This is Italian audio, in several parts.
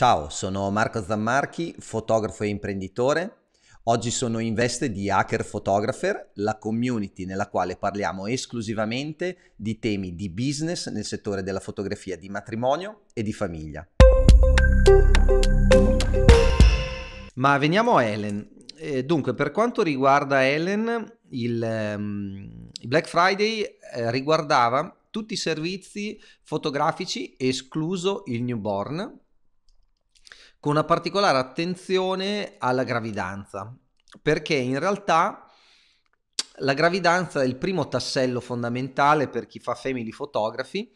Ciao, sono Marco Zammarchi, fotografo e imprenditore. Oggi sono in veste di Hacker Photographer, la community nella quale parliamo esclusivamente di temi di business nel settore della fotografia di matrimonio e di famiglia. Ma veniamo a Helen. Eh, dunque, per quanto riguarda Helen, il ehm, Black Friday eh, riguardava tutti i servizi fotografici, escluso il newborn, con una particolare attenzione alla gravidanza, perché in realtà la gravidanza è il primo tassello fondamentale per chi fa family photography,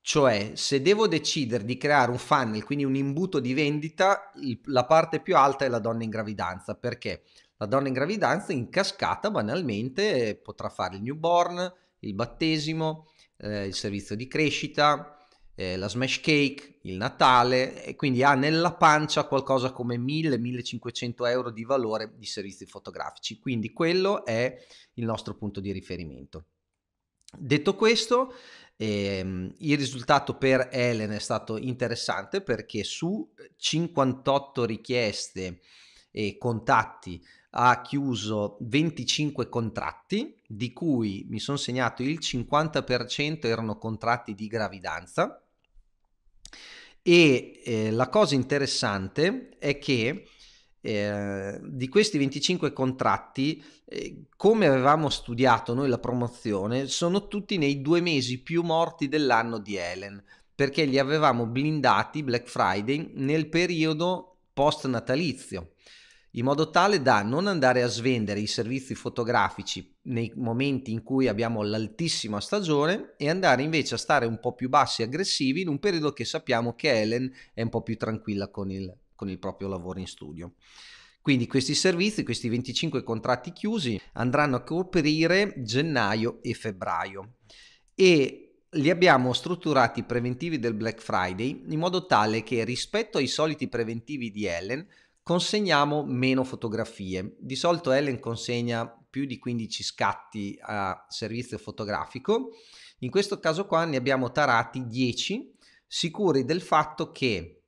cioè se devo decidere di creare un funnel, quindi un imbuto di vendita, il, la parte più alta è la donna in gravidanza, perché la donna in gravidanza in cascata banalmente potrà fare il newborn, il battesimo, eh, il servizio di crescita, eh, la smash cake, il Natale e quindi ha nella pancia qualcosa come 1000-1500 euro di valore di servizi fotografici. Quindi quello è il nostro punto di riferimento. Detto questo, ehm, il risultato per Ellen è stato interessante perché su 58 richieste e contatti ha chiuso 25 contratti, di cui mi sono segnato il 50% erano contratti di gravidanza, e eh, la cosa interessante è che eh, di questi 25 contratti, eh, come avevamo studiato noi la promozione, sono tutti nei due mesi più morti dell'anno di Helen, perché li avevamo blindati Black Friday nel periodo post natalizio in modo tale da non andare a svendere i servizi fotografici nei momenti in cui abbiamo l'altissima stagione e andare invece a stare un po' più bassi e aggressivi in un periodo che sappiamo che Helen è un po' più tranquilla con il, con il proprio lavoro in studio. Quindi questi servizi, questi 25 contratti chiusi, andranno a coprire gennaio e febbraio e li abbiamo strutturati i preventivi del Black Friday in modo tale che rispetto ai soliti preventivi di Helen consegniamo meno fotografie. Di solito Ellen consegna più di 15 scatti a servizio fotografico, in questo caso qua ne abbiamo tarati 10, sicuri del fatto che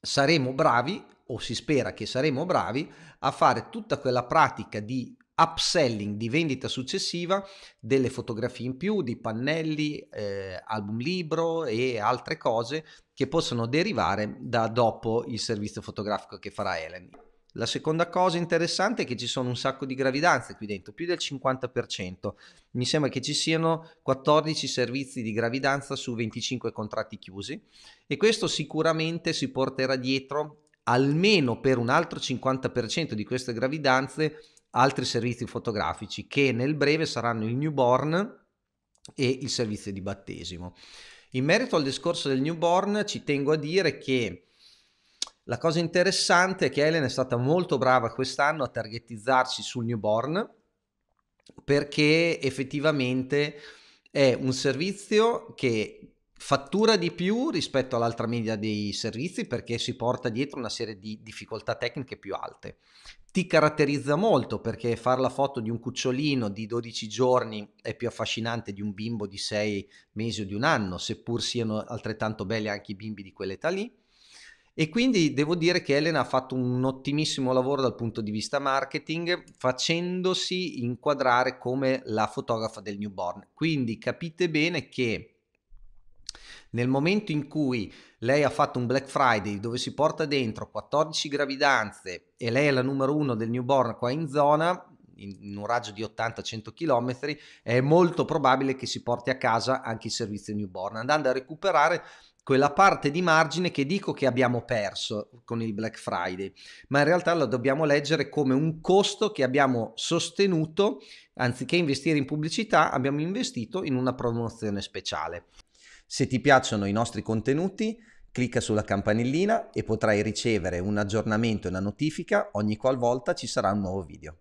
saremo bravi, o si spera che saremo bravi, a fare tutta quella pratica di upselling di vendita successiva delle fotografie in più, di pannelli, eh, album libro e altre cose che possono derivare da dopo il servizio fotografico che farà Helen. La seconda cosa interessante è che ci sono un sacco di gravidanze qui dentro, più del 50%. Mi sembra che ci siano 14 servizi di gravidanza su 25 contratti chiusi e questo sicuramente si porterà dietro almeno per un altro 50% di queste gravidanze altri servizi fotografici che nel breve saranno il newborn e il servizio di battesimo. In merito al discorso del newborn ci tengo a dire che la cosa interessante è che Helen è stata molto brava quest'anno a targetizzarsi sul newborn perché effettivamente è un servizio che fattura di più rispetto all'altra media dei servizi perché si porta dietro una serie di difficoltà tecniche più alte. Ti caratterizza molto perché fare la foto di un cucciolino di 12 giorni è più affascinante di un bimbo di 6 mesi o di un anno, seppur siano altrettanto belli anche i bimbi di quell'età lì. E quindi devo dire che Elena ha fatto un ottimissimo lavoro dal punto di vista marketing, facendosi inquadrare come la fotografa del newborn. Quindi capite bene che nel momento in cui lei ha fatto un Black Friday dove si porta dentro 14 gravidanze e lei è la numero uno del newborn qua in zona, in un raggio di 80-100 km, è molto probabile che si porti a casa anche il servizio newborn, andando a recuperare quella parte di margine che dico che abbiamo perso con il Black Friday, ma in realtà lo dobbiamo leggere come un costo che abbiamo sostenuto, anziché investire in pubblicità, abbiamo investito in una promozione speciale. Se ti piacciono i nostri contenuti, clicca sulla campanellina e potrai ricevere un aggiornamento e una notifica ogni qualvolta ci sarà un nuovo video.